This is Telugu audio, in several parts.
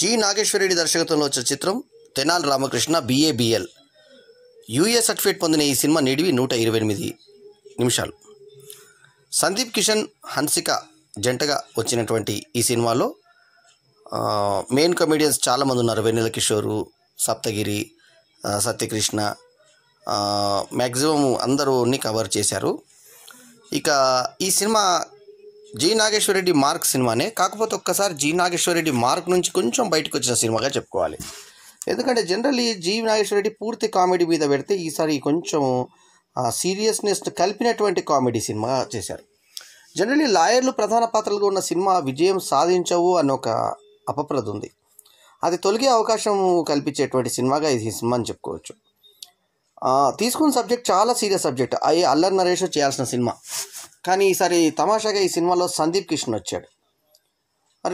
జి నాగేశ్వరరెడ్డి దర్శకత్వంలో వచ్చిన చిత్రం Tenali Ramakrishna BA BL UA certificate పొందిన ఈ సినిమా నిడివి నూట ఇరవై ఎనిమిది నిమిషాలు సందీప్ కిషన్ హన్సిక జంటగా వచ్చినటువంటి ఈ సినిమాలో మెయిన్ కమెడియన్స్ చాలామంది ఉన్నారు వెన్నెల కిషోరు సప్తగిరి సత్యకృష్ణ మ్యాక్సిమం అందరూ కవర్ చేశారు ఇక ఈ సినిమా నాగేశ్వర నాగేశ్వరరెడ్డి మార్క్ సినిమానే కాకపోతే ఒక్కసారి నాగేశ్వర నాగేశ్వరరెడ్డి మార్క్ నుంచి కొంచెం బయటకు వచ్చిన సినిమాగా చెప్పుకోవాలి ఎందుకంటే జనరల్లీ నాగేశ్వర నాగేశ్వరరెడ్డి పూర్తి కామెడీ మీద పెడితే ఈసారి కొంచెం సీరియస్నెస్ కలిపినటువంటి కామెడీ సినిమా చేశారు జనరలీ లాయర్లు ప్రధాన పాత్రలుగా ఉన్న సినిమా విజయం సాధించవు అని ఒక అపప్రద ఉంది అది తొలగే అవకాశం కల్పించేటువంటి సినిమాగా ఈ సినిమా అని చెప్పుకోవచ్చు తీసుకున్న సబ్జెక్ట్ చాలా సీరియస్ సబ్జెక్ట్ అయ్యి అల్లర్ నరేష్ చేయాల్సిన సినిమా కానీ ఈసారి తమాషాగా ఈ సినిమాలో సందీప్ కిషన్ వచ్చాడు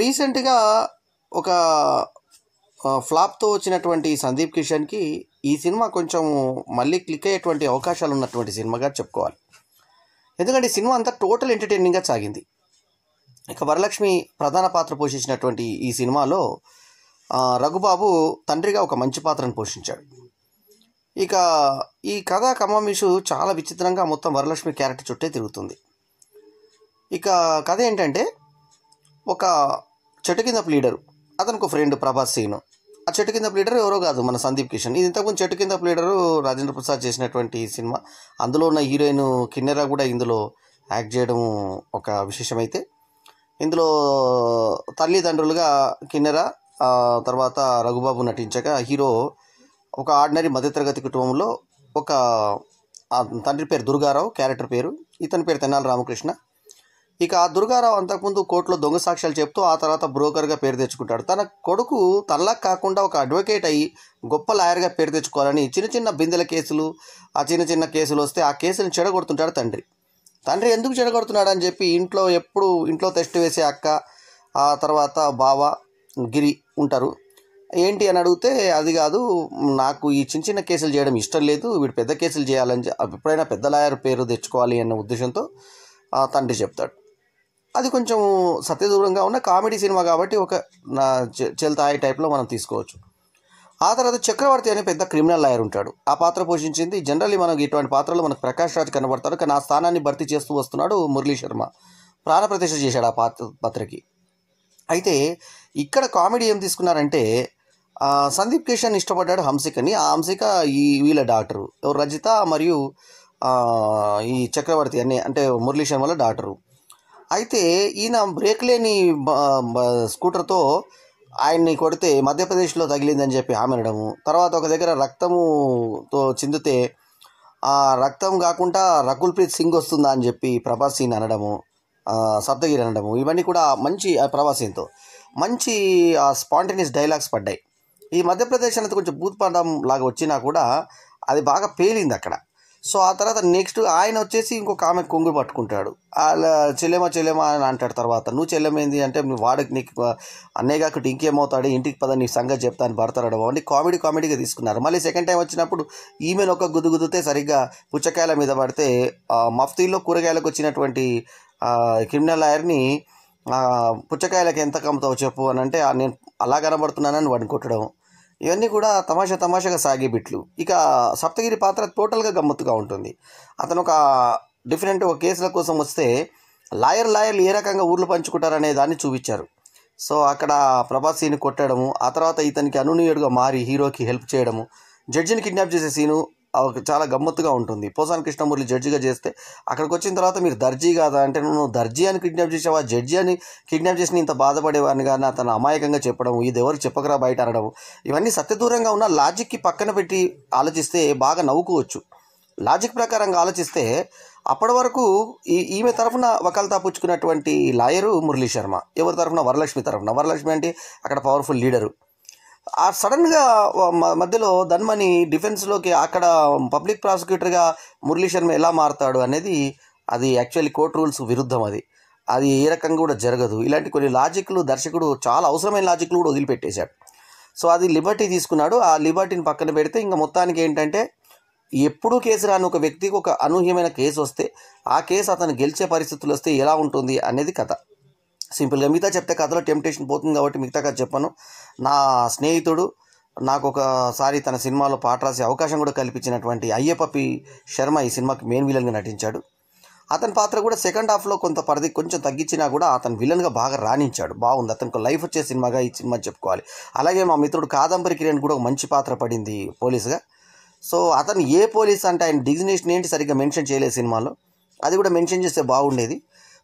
రీసెంట్గా ఒక ఫ్లాప్తో వచ్చినటువంటి సందీప్ కిషన్కి ఈ సినిమా కొంచెం మళ్ళీ క్లిక్ అయ్యేటువంటి అవకాశాలు ఉన్నటువంటి సినిమాగా చెప్పుకోవాలి ఎందుకంటే ఈ సినిమా అంతా టోటల్ ఎంటర్టైనింగ్గా సాగింది ఇక వరలక్ష్మి ప్రధాన పాత్ర పోషించినటువంటి ఈ సినిమాలో రఘుబాబు తండ్రిగా ఒక మంచి పాత్రను పోషించాడు ఇక ఈ కథ కమామిషు చాలా విచిత్రంగా మొత్తం వరలక్ష్మి క్యారెక్టర్ చుట్టే తిరుగుతుంది ఇక కథ ఏంటంటే ఒక చెట్టు కింద ప్లీడరు అతనికి ఒక ఫ్రెండ్ ప్రభాస్ సీను ఆ చెట్టు కింద ప్లీడర్ ఎవరో కాదు మన సందీప్ కిషన్ ఇది ఇంతకుముందు చెట్టు కింద ప్లీడరు రాజేంద్ర ప్రసాద్ చేసినటువంటి సినిమా అందులో ఉన్న హీరోయిన్ కిన్నెరా కూడా ఇందులో యాక్ట్ చేయడం ఒక విశేషమైతే ఇందులో తల్లిదండ్రులుగా కిన్నెరా తర్వాత రఘుబాబు నటించగా హీరో ఒక ఆర్డినరీ మధ్యతరగతి కుటుంబంలో ఒక తండ్రి పేరు దుర్గారావు క్యారెక్టర్ పేరు ఇతని పేరు తెనాలి రామకృష్ణ ఇక ఆ దుర్గారావు అంతకుముందు కోర్టులో దొంగ సాక్ష్యాలు చెప్తూ ఆ తర్వాత బ్రోకర్గా పేరు తెచ్చుకుంటాడు తన కొడుకు తనలా కాకుండా ఒక అడ్వకేట్ అయ్యి గొప్ప లాయర్గా పేరు తెచ్చుకోవాలని చిన్న చిన్న బిందెల కేసులు ఆ చిన్న చిన్న కేసులు వస్తే ఆ కేసుని చెడగొడుతుంటాడు తండ్రి తండ్రి ఎందుకు చెడగొడుతున్నాడు అని చెప్పి ఇంట్లో ఎప్పుడు ఇంట్లో టెస్ట్ వేసే అక్క ఆ తర్వాత బావ గిరి ఉంటారు ఏంటి అని అడిగితే అది కాదు నాకు ఈ చిన్న చిన్న కేసులు చేయడం ఇష్టం లేదు వీడు పెద్ద కేసులు చేయాలని ఎప్పుడైనా పెద్ద లాయర్ పేరు తెచ్చుకోవాలి అన్న ఉద్దేశంతో తండ్రి చెప్తాడు అది కొంచెం సత్యదూరంగా ఉన్న కామెడీ సినిమా కాబట్టి ఒక నా చెల్తాయి టైప్లో మనం తీసుకోవచ్చు ఆ తర్వాత చక్రవర్తి అనే పెద్ద క్రిమినల్ లాయర్ ఉంటాడు ఆ పాత్ర పోషించింది జనరల్లీ మనకు ఇటువంటి పాత్రలో మనకు ప్రకాష్ రాజ్ కనబడతాడు కానీ ఆ స్థానాన్ని భర్తీ చేస్తూ వస్తున్నాడు మురళీ శర్మ ప్రాణప్రతిష్ఠ చేశాడు ఆ పాత్ర పాత్రకి అయితే ఇక్కడ కామెడీ ఏం తీసుకున్నారంటే సందీప్ కిషన్ ఇష్టపడ్డాడు హంసికని ఆ హంసిక ఈ వీళ్ళ డాక్టరు రజిత మరియు ఈ చక్రవర్తి అనే అంటే మురళీ శర్మల డాక్టరు అయితే ఈయన బ్రేక్ లేని స్కూటర్తో ఆయన్ని కొడితే మధ్యప్రదేశ్లో తగిలిందని చెప్పి ఆమె అనడము తర్వాత ఒక దగ్గర రక్తముతో చిందితే ఆ రక్తం కాకుండా రకుల్ప్రీత్ సింగ్ వస్తుందా అని చెప్పి ప్రభాస్ సీన్ అనడము సప్తగిరి అనడము ఇవన్నీ కూడా మంచి ప్రభాస్ సింగ్తో మంచి ఆ స్పాంటేనియస్ డైలాగ్స్ పడ్డాయి ఈ మధ్యప్రదేశ్ అనేది కొంచెం భూత్పాఠం లాగా వచ్చినా కూడా అది బాగా పేలింది అక్కడ సో ఆ తర్వాత నెక్స్ట్ ఆయన వచ్చేసి ఇంకొక ఆమె కొంగు పట్టుకుంటాడు అలా చెల్లెమ చెల్లెమా అని అంటాడు తర్వాత నువ్వు చెల్లెమేంది అంటే నువ్వు వాడికి నీకు అన్నయ్య కాకుండా ఇంకేమవుతాడు ఇంటికి పద నీ సంగతి చెప్తాను భర్తరాడు అని కామెడీ కామెడీగా తీసుకున్నారు మళ్ళీ సెకండ్ టైం వచ్చినప్పుడు ఈమెను ఒక గుద్దు సరిగ్గా పుచ్చకాయల మీద పడితే మఫ్తీల్లో కూరగాయలకు వచ్చినటువంటి క్రిమినల్ లాయర్ని పుచ్చకాయలకు ఎంత కమ్ముతావు చెప్పు అని అంటే నేను అలా కనబడుతున్నానని వాడిని కొట్టడం ఇవన్నీ కూడా తమాషా తమాషాగా సాగే బిట్లు ఇక సప్తగిరి పాత్ర టోటల్గా గమ్మత్తుగా ఉంటుంది అతను ఒక డిఫరెంట్ ఒక కేసుల కోసం వస్తే లాయర్ లాయర్లు ఏ రకంగా ఊర్లు పంచుకుంటారనే దాన్ని చూపించారు సో అక్కడ ప్రభాస్ సీన్ కొట్టడము ఆ తర్వాత ఇతనికి అనునీయుడుగా మారి హీరోకి హెల్ప్ చేయడము జడ్జిని కిడ్నాప్ చేసే సీను చాలా గమ్మత్తుగా ఉంటుంది పోసాని కృష్ణమూర్తి జడ్జిగా చేస్తే అక్కడికి వచ్చిన తర్వాత మీరు దర్జీ కాదా అంటే నువ్వు దర్జీ అని కిడ్నాప్ చేసావా జడ్జి అని కిడ్నాప్ చేసి ఇంత బాధపడేవాడిని కానీ అతను అమాయకంగా చెప్పడం ఇది ఎవరు చెప్పకరా బయట అనడం ఇవన్నీ సత్యదూరంగా ఉన్న లాజిక్కి పక్కన పెట్టి ఆలోచిస్తే బాగా నవ్వుకోవచ్చు లాజిక్ ప్రకారంగా ఆలోచిస్తే అప్పటి వరకు ఈ ఈమె తరఫున వకాల్తా పుచ్చుకున్నటువంటి లాయరు మురళీ శర్మ ఎవరి తరఫున వరలక్ష్మి తరఫున వరలక్ష్మి అంటే అక్కడ పవర్ఫుల్ లీడరు ఆ సడన్గా మధ్యలో ధన్మని డిఫెన్స్లోకి అక్కడ పబ్లిక్ ప్రాసిక్యూటర్గా మురళీ శర్మ ఎలా మారతాడు అనేది అది యాక్చువల్లీ కోర్ట్ రూల్స్ విరుద్ధం అది అది ఏ రకంగా కూడా జరగదు ఇలాంటి కొన్ని లాజిక్లు దర్శకుడు చాలా అవసరమైన లాజిక్లు కూడా వదిలిపెట్టేశాడు సో అది లిబర్టీ తీసుకున్నాడు ఆ లిబర్టీని పక్కన పెడితే ఇంకా మొత్తానికి ఏంటంటే ఎప్పుడూ కేసు రాని ఒక వ్యక్తికి ఒక అనూహ్యమైన కేసు వస్తే ఆ కేసు అతను గెలిచే పరిస్థితులు వస్తే ఎలా ఉంటుంది అనేది కథ సింపుల్గా మిగతా చెప్తే కథలో టెంప్టేషన్ పోతుంది కాబట్టి మిగతా కథ చెప్పాను నా స్నేహితుడు నాకు ఒకసారి తన సినిమాలో పాట రాసే అవకాశం కూడా కల్పించినటువంటి అయ్యప్పపి శర్మ ఈ సినిమాకి మెయిన్ విలన్గా నటించాడు అతని పాత్ర కూడా సెకండ్ హాఫ్లో కొంత పరిధి కొంచెం తగ్గించినా కూడా అతను విలన్గా బాగా రాణించాడు బాగుంది అతనికి లైఫ్ వచ్చే సినిమాగా ఈ సినిమా చెప్పుకోవాలి అలాగే మా మిత్రుడు కాదంబరి కిరణ్ కూడా ఒక మంచి పాత్ర పడింది పోలీసుగా సో అతను ఏ పోలీస్ అంటే ఆయన డిగ్నేషన్ ఏంటి సరిగ్గా మెన్షన్ చేయలేదు సినిమాలో అది కూడా మెన్షన్ చేస్తే బాగుండేది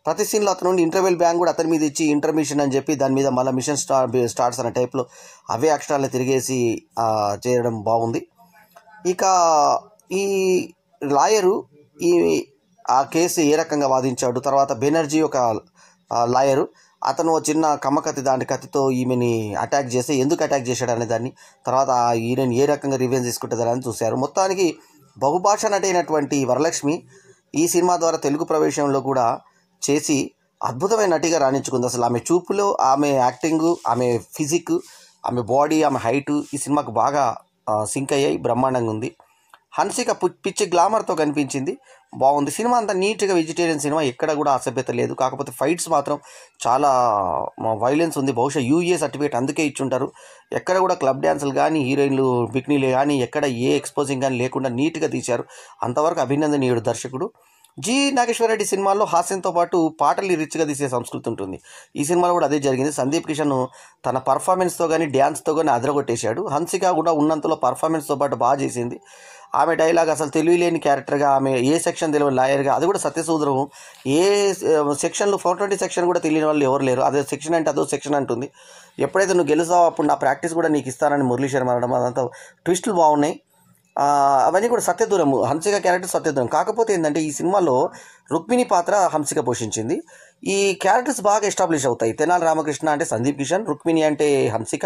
ప్రతి సీన్లో అతను ఇంటర్వెల్ బ్యాంక్ కూడా అతని మీద ఇచ్చి ఇంటర్మిషన్ అని చెప్పి దాని మీద మళ్ళీ మిషన్ స్టార్ స్టార్ట్స్ అనే టైప్లో అవే అక్షరాలను తిరిగేసి చేయడం బాగుంది ఇక ఈ లాయరు ఈ ఆ కేసు ఏ రకంగా వాదించాడు తర్వాత బెనర్జీ ఒక లాయరు అతను చిన్న కమ్మకత్తి దాని కత్తితో ఈమెని అటాక్ చేస్తే ఎందుకు అటాక్ చేశాడు అనే దాన్ని తర్వాత ఈయనని ఏ రకంగా రివెంజ్ తీసుకుంటుందని చూశారు మొత్తానికి బహుభాష నటైనటువంటి వరలక్ష్మి ఈ సినిమా ద్వారా తెలుగు ప్రవేశంలో కూడా చేసి అద్భుతమైన నటిగా రాణించుకుంది అసలు ఆమె చూపులో ఆమె యాక్టింగ్ ఆమె ఫిజిక్ ఆమె బాడీ ఆమె హైటు ఈ సినిమాకు బాగా సింక్ అయ్యాయి బ్రహ్మాండంగా ఉంది హన్సిక పిచ్చి గ్లామర్తో కనిపించింది బాగుంది సినిమా అంతా నీట్గా వెజిటేరియన్ సినిమా ఎక్కడ కూడా అసభ్యత లేదు కాకపోతే ఫైట్స్ మాత్రం చాలా వైలెన్స్ ఉంది బహుశా యూఏ సర్టిఫికేట్ అందుకే ఇచ్చుంటారు ఎక్కడ కూడా క్లబ్ డ్యాన్సులు కానీ హీరోయిన్లు బిక్నీలు కానీ ఎక్కడ ఏ ఎక్స్పోజింగ్ కానీ లేకుండా నీట్గా తీశారు అంతవరకు అభినందనీయుడు దర్శకుడు జి నాగేశ్వరరెడ్డి సినిమాల్లో హాస్యంతో పాటు పాటలు రిచ్గా తీసే సంస్కృతి ఉంటుంది ఈ సినిమాలో కూడా అదే జరిగింది సందీప్ కిషన్ తన పర్ఫార్మెన్స్తో కానీ డ్యాన్స్తో కానీ అదరగొట్టేశాడు హన్సిక కూడా ఉన్నంతలో పర్ఫార్మెన్స్తో పాటు బాగా చేసింది ఆమె డైలాగ్ అసలు తెలియలేని క్యారెక్టర్గా ఆమె ఏ సెక్షన్ తెలియని లాయర్గా అది కూడా సత్యసూదరం ఏ సెక్షన్లో ఫోర్ ట్వంటీ సెక్షన్ కూడా తెలియని వాళ్ళు ఎవరు లేరు అదే సెక్షన్ అంటే అదో సెక్షన్ అంటుంది ఎప్పుడైతే నువ్వు గెలుస్తావు అప్పుడు నా ప్రాక్టీస్ కూడా నీకు ఇస్తానని మురళీ శర్మ అనడం అదంతా ట్విస్టులు బాగున్నాయి అవన్నీ కూడా సత్యదూరము హంసిక క్యారెక్టర్ సత్యదూరం కాకపోతే ఏంటంటే ఈ సినిమాలో రుక్మిణి పాత్ర హంసిక పోషించింది ఈ క్యారెక్టర్స్ బాగా ఎస్టాబ్లిష్ అవుతాయి తెనాలి రామకృష్ణ అంటే సందీప్ కిషన్ రుక్మిణి అంటే హంసిక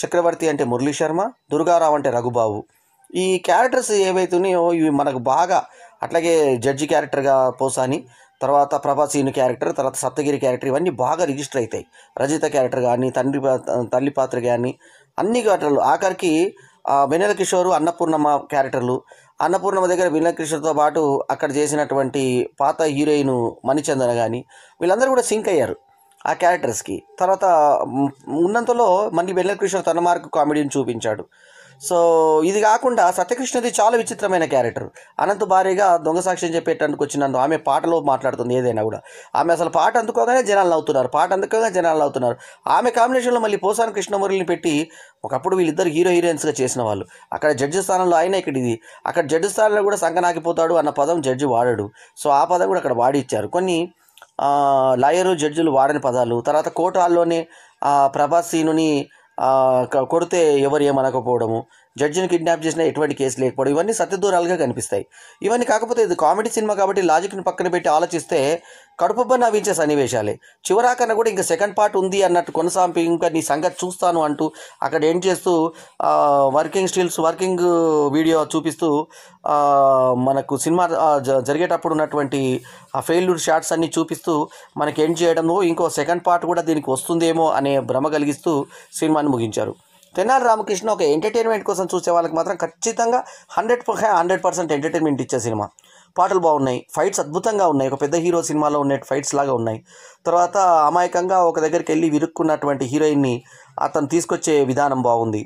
చక్రవర్తి అంటే మురళీ శర్మ దుర్గారావు అంటే రఘుబాబు ఈ క్యారెక్టర్స్ ఏవైతున్నాయో ఇవి మనకు బాగా అట్లాగే జడ్జి క్యారెక్టర్గా పోసాని తర్వాత ప్రభాసీని క్యారెక్టర్ తర్వాత సప్తగిరి క్యారెక్టర్ ఇవన్నీ బాగా రిజిస్టర్ అవుతాయి రజిత క్యారెక్టర్ కానీ తండ్రి తల్లి పాత్ర కానీ అన్ని వాటిలో ఆఖరికి వెనెల కిషోరు అన్నపూర్ణమ్మ క్యారెక్టర్లు అన్నపూర్ణమ్మ దగ్గర వినయ్ కిషోర్తో పాటు అక్కడ చేసినటువంటి పాత హీరోయిన్ మణిచందన కానీ వీళ్ళందరూ కూడా సింక్ అయ్యారు ఆ క్యారెక్టర్స్కి తర్వాత ఉన్నంతలో మళ్ళీ వెనెల కిషోర్ తన మార్కు కామెడీని చూపించాడు సో ఇది కాకుండా సత్యకృష్ణది చాలా విచిత్రమైన క్యారెక్టర్ అనంత భారీగా దొంగ సాక్ష్యం చెప్పేటందుకు వచ్చినందు ఆమె పాటలో మాట్లాడుతుంది ఏదైనా కూడా ఆమె అసలు పాట అందుకోగానే జనాలు అవుతున్నారు పాట అందుకోగానే జనాలు అవుతున్నారు ఆమె కాంబినేషన్లో మళ్ళీ పోసాన్ కృష్ణమురళిని పెట్టి ఒకప్పుడు వీళ్ళిద్దరు హీరో హీరోయిన్స్గా చేసిన వాళ్ళు అక్కడ జడ్జి స్థానంలో ఆయన ఇక్కడ ఇది అక్కడ జడ్జి స్థానంలో కూడా సంకనాకిపోతాడు అన్న పదం జడ్జి వాడాడు సో ఆ పదం కూడా అక్కడ వాడి ఇచ్చారు కొన్ని లాయరు జడ్జిలు వాడని పదాలు తర్వాత కోర్టు హాల్లోనే ప్రభాస్ సీనుని కొడితే ఎవరు ఏమనకపోవడము జడ్జిని కిడ్నాప్ చేసిన ఎటువంటి కేసు లేకపోవడం ఇవన్నీ సత్యదూరాలుగా కనిపిస్తాయి ఇవన్నీ కాకపోతే ఇది కామెడీ సినిమా కాబట్టి లాజిక్ని పక్కన పెట్టి ఆలోచిస్తే కడుపుబ్బ నవ్వించే సన్నివేశాలే చివరాకన్నా కూడా ఇంకా సెకండ్ పార్ట్ ఉంది అన్నట్టు కొనసాగి ఇంకా నీ సంగతి చూస్తాను అంటూ అక్కడ ఏం చేస్తూ వర్కింగ్ స్టిల్స్ వర్కింగ్ వీడియో చూపిస్తూ మనకు సినిమా జరిగేటప్పుడు ఉన్నటువంటి ఆ ఫెయిల్డ్ షాట్స్ అన్నీ చూపిస్తూ మనకి ఏం చేయడము ఇంకో సెకండ్ పార్ట్ కూడా దీనికి వస్తుందేమో అనే భ్రమ కలిగిస్తూ సినిమాని ముగించారు తెనాలి రామకృష్ణ ఒక ఎంటర్టైన్మెంట్ కోసం చూసే వాళ్ళకి మాత్రం ఖచ్చితంగా హండ్రెడ్ హండ్రెడ్ పర్సెంట్ ఎంటర్టైన్మెంట్ ఇచ్చే సినిమా పాటలు బాగున్నాయి ఫైట్స్ అద్భుతంగా ఉన్నాయి ఒక పెద్ద హీరో సినిమాలో ఉన్న ఫైట్స్ లాగా ఉన్నాయి తర్వాత అమాయకంగా ఒక దగ్గరికి వెళ్ళి విరుక్కున్నటువంటి హీరోయిన్ని అతను తీసుకొచ్చే విధానం బాగుంది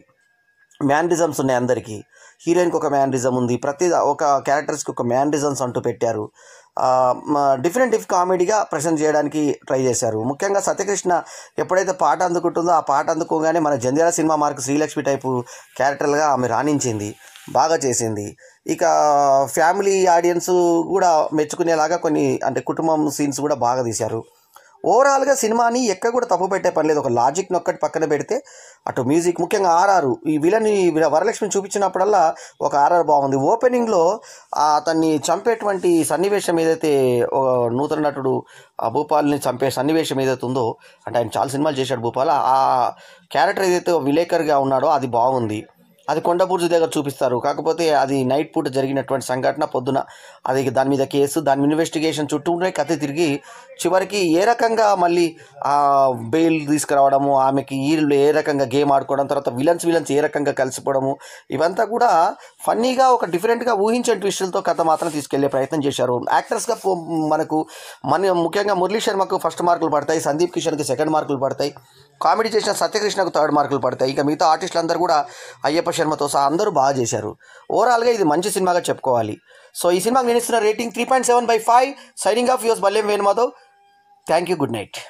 మ్యాన్రిజమ్స్ ఉన్నాయి అందరికీ హీరోయిన్కి ఒక మ్యానరిజం ఉంది ప్రతి ఒక క్యారెక్టర్స్కి ఒక మ్యానరిజమ్స్ అంటూ పెట్టారు డిఫరెంట్ ఇఫ్ కామెడీగా ప్రజెంట్ చేయడానికి ట్రై చేశారు ముఖ్యంగా సత్యకృష్ణ ఎప్పుడైతే పాట అందుకుంటుందో ఆ పాట అందుకోగానే మన Jandhyala cinema mark Srilakshmi type క్యారెక్టర్గా ఆమె రాణించింది బాగా చేసింది ఇక ఫ్యామిలీ ఆడియన్స్ కూడా మెచ్చుకునేలాగా కొన్ని అంటే కుటుంబం సీన్స్ కూడా బాగా తీశారు ఓవరాల్గా సినిమాని ఎక్కడ కూడా తప్పు పెట్టే పని లేదు ఒక లాజిక్ని ఒక్కటి పక్కన పెడితే అటు మ్యూజిక్ ముఖ్యంగా ఆర్ఆర్ ఈ విలన్ వరలక్ష్మి చూపించినప్పుడల్లా ఒక ఆర్ఆర్ బాగుంది ఓపెనింగ్లో అతన్ని చంపేటువంటి సన్నివేశం ఏదైతే నూతన నటుడు భూపాల్ని చంపే సన్నివేశం ఏదైతే ఉందో అంటే ఆయన చాలా సినిమాలు చేశాడు భూపాల్ ఆ క్యారెక్టర్ ఏదైతే విలేకర్గా ఉన్నాడో అది బాగుంది అది కొండపూర్జు దగ్గర చూపిస్తారు కాకపోతే అది నైట్ పూట జరిగినటువంటి సంఘటన పొద్దున అది దాని మీద కేసు దాని ఇన్వెస్టిగేషన్ చుట్టూ ఉండే కథ తిరిగి చివరికి ఏ రకంగా మళ్ళీ ఆ బెయిల్ తీసుకురావడము ఆమెకి ఈళ్ళు ఏ రకంగా గేమ్ ఆడుకోవడం తర్వాత విలన్స్ విలన్స్ ఏ రకంగా కలిసిపోవడము ఇవంతా కూడా ఫన్నీగా ఒక డిఫరెంట్గా ఊహించే విషయాలతో కథ మాత్రం తీసుకెళ్లే ప్రయత్నం చేశారు యాక్టర్స్గా మనకు మన ముఖ్యంగా మురళీ శర్మకు ఫస్ట్ మార్కులు పడతాయి సందీప్ కిషన్కి సెకండ్ మార్కులు పడతాయి కామెడీ చేసిన సత్యకృష్ణకు థర్డ్ మార్కులు పడతాయి ఇక మిగతా ఆర్టిస్టులందరూ కూడా అయ్యప్ప శర్మతో సహా అందరూ బాగా చేశారు ఓవరాల్గా ఇది మంచి సినిమాగా చెప్పుకోవాలి సో ఈ సినిమాకి నేను ఇస్తున్న rating three point seven by five signing off yours Ballem Venumadhav thank you good night